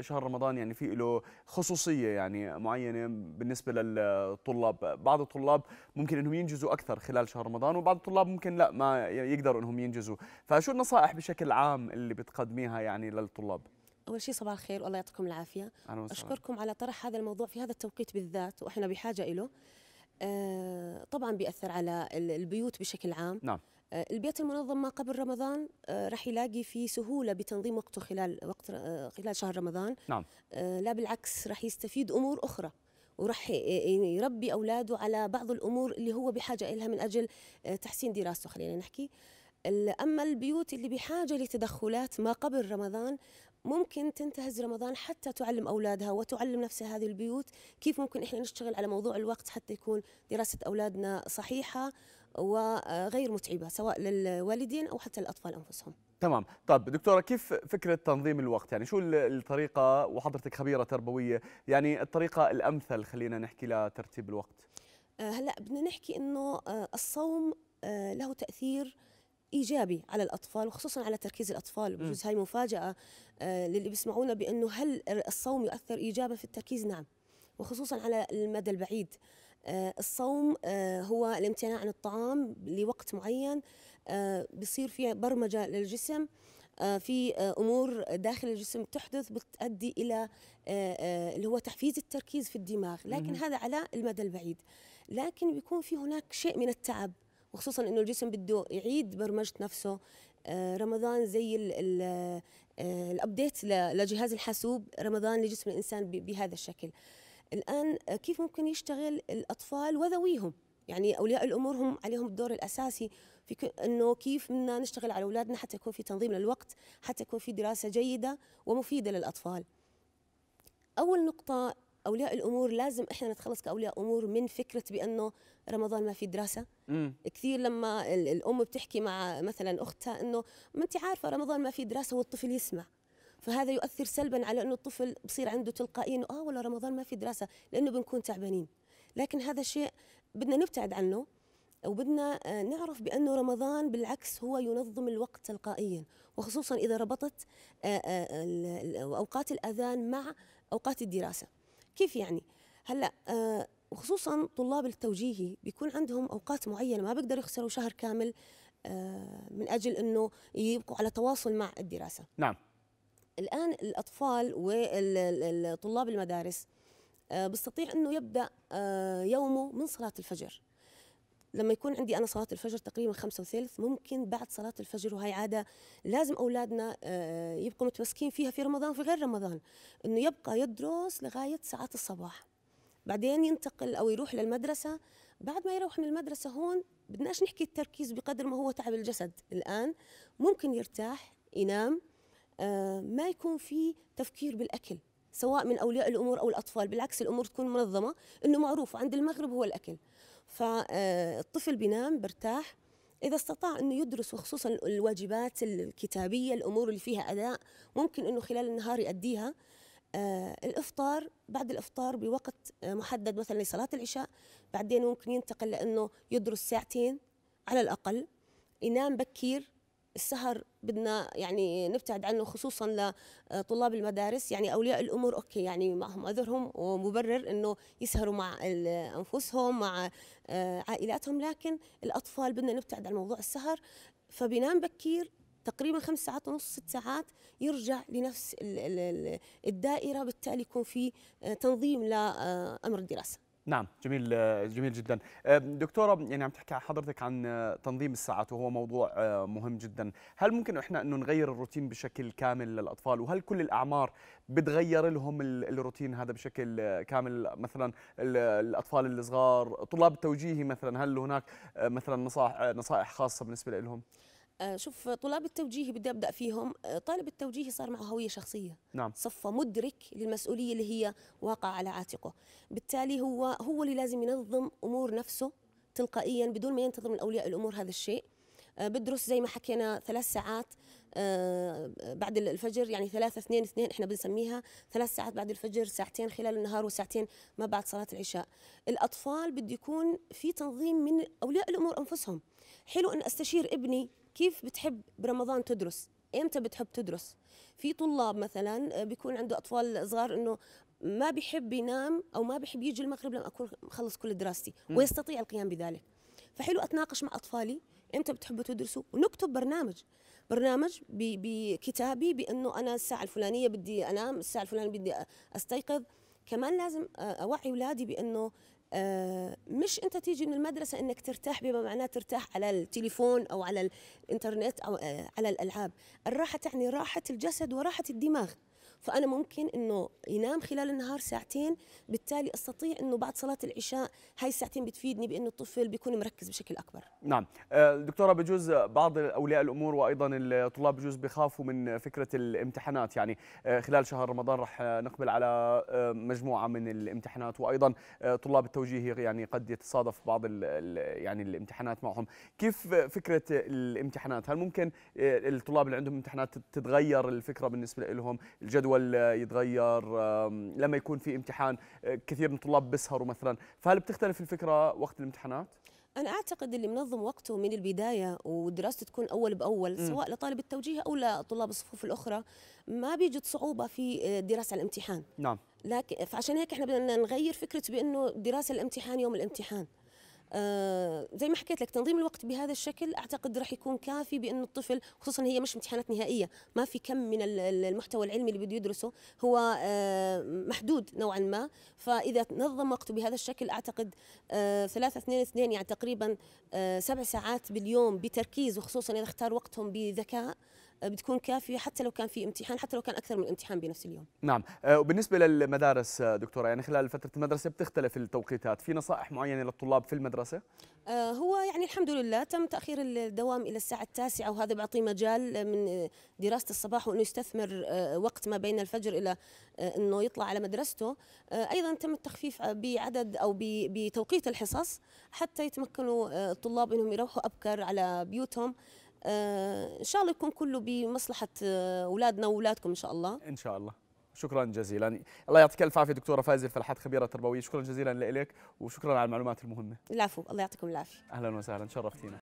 شهر رمضان يعني في له خصوصيه يعني معينه بالنسبه للطلاب، بعض الطلاب ممكن انهم ينجزوا اكثر خلال شهر رمضان وبعض الطلاب ممكن لا ما يقدروا انهم ينجزوا، فشو النصائح بشكل عام اللي بتقدميها يعني للطلاب؟ اول شيء صباح الخير والله يعطيكم العافيه اشكركم على طرح هذا الموضوع في هذا التوقيت بالذات واحنا بحاجه إله آه طبعا بياثر على البيوت بشكل عام نعم آه، البيت المنظم ما قبل رمضان آه، راح يلاقي في سهوله بتنظيم وقته خلال وقت آه، خلال شهر رمضان نعم لا بالعكس راح يستفيد امور اخرى وراح يربي اولاده على بعض الامور اللي هو بحاجه لها من اجل تحسين دراسته خلينا نحكي اما البيوت اللي بحاجه لتدخلات ما قبل رمضان ممكن تنتهز رمضان حتى تعلم اولادها وتعلم نفسها هذه البيوت كيف ممكن احنا نشتغل على موضوع الوقت حتى يكون دراسه اولادنا صحيحه وغير متعبه سواء للوالدين او حتى الاطفال انفسهم. تمام، طب دكتوره كيف فكره تنظيم الوقت؟ يعني شو الطريقه وحضرتك خبيره تربويه، يعني الطريقه الامثل خلينا نحكي لترتيب الوقت. آه، هلا بدنا نحكي انه آه، الصوم آه، له تاثير ايجابي على الاطفال وخصوصا على تركيز الاطفال بجوز هاي مفاجاه للي بيسمعونا بانه هل الصوم يؤثر ايجابا في التركيز؟ نعم. وخصوصا على المدى البعيد آه، الصوم آه، هو الامتناع عن الطعام لوقت معين آه، بصير في برمجة للجسم في امور داخل الجسم تحدث بتؤدي الى اللي هو تحفيز التركيز في الدماغ لكن هذا على المدى البعيد لكن بيكون في هناك شيء من التعب وخصوصا انه الجسم بده يعيد برمجه نفسه رمضان زي الابديت لجهاز الحاسوب رمضان لجسم الانسان بهذا الشكل الآن آه، كيف ممكن يشتغل الأطفال وذويهم يعني أولياء الأمور هم عليهم الدور الأساسي في أنه كيف بدنا نشتغل على أولادنا حتى يكون في تنظيم للوقت حتى يكون في دراسة جيدة ومفيدة للأطفال أول نقطة أولياء الأمور لازم إحنا نتخلص كأولياء أمور من فكرة بأنه رمضان ما في دراسة مم. كثير لما الأم بتحكي مع مثلا أختها أنه ما أنت عارفة رمضان ما في دراسة والطفل يسمع فهذا يؤثر سلبا على انه الطفل بصير عنده تلقائيا انه اه ولا رمضان ما في دراسه لانه بنكون تعبانين لكن هذا الشيء بدنا نبتعد عنه وبدنا آه، نعرف بأنه رمضان بالعكس هو ينظم الوقت تلقائيا وخصوصا إذا ربطت آه، آه، أوقات الأذان مع أوقات الدراسة كيف يعني؟ هلأ وخصوصا طلاب التوجيهي بيكون عندهم أوقات معينة ما بيقدروا يخسروا شهر كامل من أجل أنه يبقوا على تواصل مع الدراسة نعم الآن الأطفال وطلاب المدارس آه، بيستطيع أنه يبدأ آه، يومه من صلاة الفجر لما يكون عندي أنا صلاة الفجر تقريبا خمسة وثلث ممكن بعد صلاة الفجر وهي عادة لازم أولادنا آه، يبقوا متمسكين فيها في رمضان وفي غير رمضان أنه يبقى يدرس لغاية ساعات الصباح بعدين ينتقل أو يروح للمدرسة بعد ما يروح من المدرسة هون بدناش نحكي التركيز بقدر ما هو تعب الجسد الآن ممكن يرتاح ينام آه، ما يكون في تفكير بالاكل سواء من اولياء الامور او الاطفال بالعكس الامور تكون منظمه انه معروف عند المغرب هو الاكل فالطفل آه، بينام برتاح اذا استطاع انه يدرس وخصوصا الواجبات الكتابيه الامور اللي فيها اداء ممكن انه خلال النهار يؤديها آه الافطار بعد الافطار بوقت آه محدد مثلا لصلاه العشاء بعدين ممكن ينتقل لانه يدرس ساعتين على الاقل ينام بكير السهر بدنا يعني نبتعد عنه خصوصا لطلاب المدارس يعني اولياء الامور اوكي يعني معهم عذرهم ومبرر انه يسهروا مع انفسهم مع عائلاتهم لكن الاطفال بدنا نبتعد عن موضوع السهر فبينام بكير تقريبا خمس ساعات ونص ست ساعات يرجع لنفس الدائره بالتالي يكون في تنظيم لامر الدراسه نعم جميل جميل جدا دكتوره يعني عم تحكي حضرتك عن آه، تنظيم الساعات وهو موضوع آه، مهم جدا هل ممكن احنا انه نغير الروتين بشكل كامل للاطفال وهل كل الاعمار بتغير لهم الروتين هذا بشكل آه، كامل مثلا الاطفال الصغار طلاب التوجيهي مثلا هل هناك مثلا نصائح نصائح خاصه بالنسبه لهم آه، شوف طلاب التوجيهي بدي ابدا فيهم آه، طالب التوجيهي صار معه هويه شخصيه نعم صفى مدرك للمسؤوليه اللي هي واقعه على عاتقه بالتالي هو هو اللي لازم ينظم امور نفسه تلقائيا بدون ما ينتظر من اولياء الامور هذا الشيء آه، بدرس زي ما حكينا ثلاث ساعات آه، بعد الفجر يعني ثلاثة اثنين اثنين احنا بنسميها ثلاث ساعات بعد الفجر ساعتين خلال النهار وساعتين ما بعد صلاة العشاء الأطفال بده يكون في تنظيم من أولياء الأمور أنفسهم حلو أن أستشير ابني كيف بتحب برمضان تدرس امتى بتحب تدرس في طلاب مثلا آه، بيكون عنده اطفال صغار انه ما بحب ينام او ما بحب يجي المغرب لما اكون مخلص كل دراستي ويستطيع القيام بذلك فحلو اتناقش مع اطفالي امتى بتحبوا تدرسوا ونكتب برنامج برنامج بكتابي بانه انا الساعه الفلانيه بدي انام الساعه الفلانيه بدي استيقظ كمان لازم اوعي اولادي بانه آه، مش انت تيجي من المدرسه انك ترتاح بما معناه ترتاح على التليفون او على الانترنت او آه، على الالعاب الراحه تعني راحه الجسد وراحه الدماغ فانا ممكن انه ينام خلال النهار ساعتين بالتالي استطيع انه بعد صلاه العشاء هاي الساعتين بتفيدني بانه الطفل بيكون مركز بشكل اكبر نعم آه، دكتوره بجوز بعض اولياء الامور وايضا الطلاب بجوز بخافوا من فكره الامتحانات يعني آه، خلال شهر رمضان رح نقبل على آه، مجموعه من الامتحانات وايضا طلاب التوجيه يعني قد يتصادف بعض يعني الامتحانات معهم كيف فكره الامتحانات هل ممكن الطلاب اللي عندهم امتحانات تتغير الفكره بالنسبه لهم الجدول الجدول يتغير لما يكون في امتحان آه، كثير من الطلاب بيسهروا مثلا فهل بتختلف الفكره وقت الامتحانات أنا أعتقد اللي منظم وقته من البداية ودراسته تكون أول بأول سواء لطالب التوجيه أو لطلاب الصفوف الأخرى ما بيجد صعوبة في الدراسة آه، على الامتحان نعم لكن فعشان هيك احنا بدنا نغير فكرة بأنه دراسة الامتحان يوم الامتحان آه، زي ما حكيت لك تنظيم الوقت بهذا الشكل اعتقد راح يكون كافي بانه الطفل خصوصا هي مش امتحانات نهائيه ما في كم من المحتوى العلمي اللي بده يدرسه هو آه، محدود نوعا ما فاذا نظم وقته بهذا الشكل اعتقد آه، ثلاثة اثنين اثنين يعني تقريبا سبع ساعات باليوم بتركيز وخصوصا اذا اختار وقتهم بذكاء بتكون كافيه حتى لو كان في امتحان حتى لو كان اكثر من امتحان بنفس اليوم نعم آه، وبالنسبه للمدارس آه، دكتوره يعني خلال فتره المدرسه بتختلف التوقيتات في نصائح معينه للطلاب في المدرسه آه، هو يعني الحمد لله تم تاخير الدوام الى الساعه التاسعة وهذا بيعطي مجال من دراسه الصباح وانه يستثمر وقت ما بين الفجر الى انه يطلع على مدرسته ايضا تم التخفيف بعدد او بتوقيت الحصص حتى يتمكنوا الطلاب انهم يروحوا ابكر على بيوتهم آه، ان شاء الله يكون كله بمصلحه آه، اولادنا واولادكم ان شاء الله ان شاء الله شكرا جزيلا الله يعطيك الف عافيه دكتوره فايزه الفلاحات خبيره تربويه شكرا جزيلا لك وشكرا على المعلومات المهمه العفو الله يعطيكم العافيه اهلا وسهلا شرفتينا